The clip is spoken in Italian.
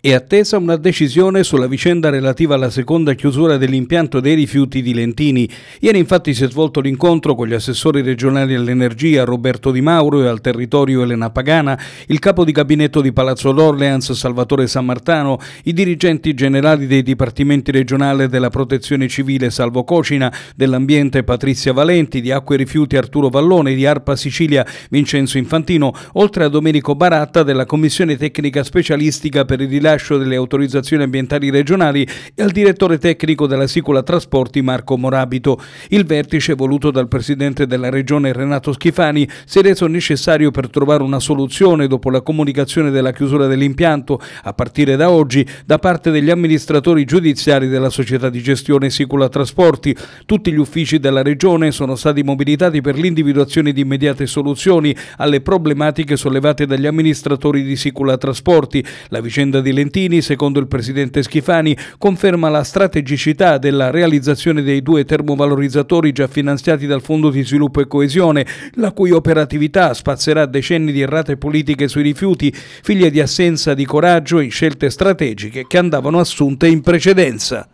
È attesa una decisione sulla vicenda relativa alla seconda chiusura dell'impianto dei rifiuti di Lentini. Ieri infatti si è svolto l'incontro con gli assessori regionali all'energia Roberto Di Mauro e al territorio Elena Pagana, il capo di gabinetto di Palazzo d'Orleans Salvatore San Martano, i dirigenti generali dei dipartimenti regionali della protezione civile Salvo Cocina, dell'ambiente Patrizia Valenti, di acque e rifiuti Arturo Vallone, di Arpa Sicilia Vincenzo Infantino, oltre a Domenico Baratta della commissione tecnica specialistica per il rilascio rilascio delle autorizzazioni ambientali regionali e al direttore tecnico della Sicula Trasporti Marco Morabito. Il vertice voluto dal presidente della regione Renato Schifani si è reso necessario per trovare una soluzione dopo la comunicazione della chiusura dell'impianto a partire da oggi da parte degli amministratori giudiziari della società di gestione Sicula Trasporti. Tutti gli uffici della regione sono stati mobilitati per l'individuazione di immediate soluzioni alle problematiche sollevate dagli amministratori di Sicula Trasporti. La vicenda di di Lentini, secondo il presidente Schifani, conferma la strategicità della realizzazione dei due termovalorizzatori già finanziati dal Fondo di Sviluppo e Coesione, la cui operatività spazzerà decenni di errate politiche sui rifiuti, figlie di assenza di coraggio in scelte strategiche che andavano assunte in precedenza.